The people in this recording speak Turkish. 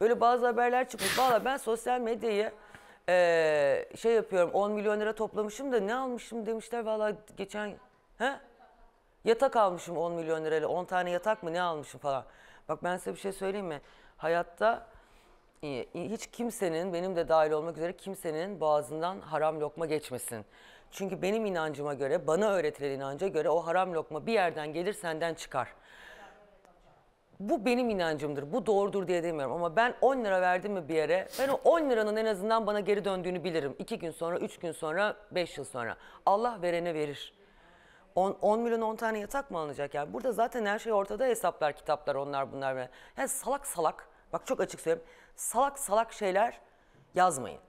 Öyle bazı haberler çıkmış. Valla ben sosyal medyayı e, şey yapıyorum 10 milyon lira toplamışım da ne almışım demişler. Valla geçen he? yatak almışım 10 milyon lirayla 10 tane yatak mı ne almışım falan. Bak ben size bir şey söyleyeyim mi? Hayatta e, hiç kimsenin benim de dahil olmak üzere kimsenin boğazından haram lokma geçmesin. Çünkü benim inancıma göre, bana öğretilen inanca göre o haram lokma bir yerden gelir senden çıkar bu benim inancımdır. Bu doğrudur diye demiyorum ama ben 10 lira verdim mi bir yere ben o 10 liranın en azından bana geri döndüğünü bilirim. 2 gün sonra, 3 gün sonra, 5 yıl sonra. Allah verene verir. 10, 10 milyon 10 tane yatak mı alınacak yani? Burada zaten her şey ortada hesaplar, kitaplar, onlar bunlar. Yani salak salak, bak çok açık söyleyeyim. Salak salak şeyler yazmayın.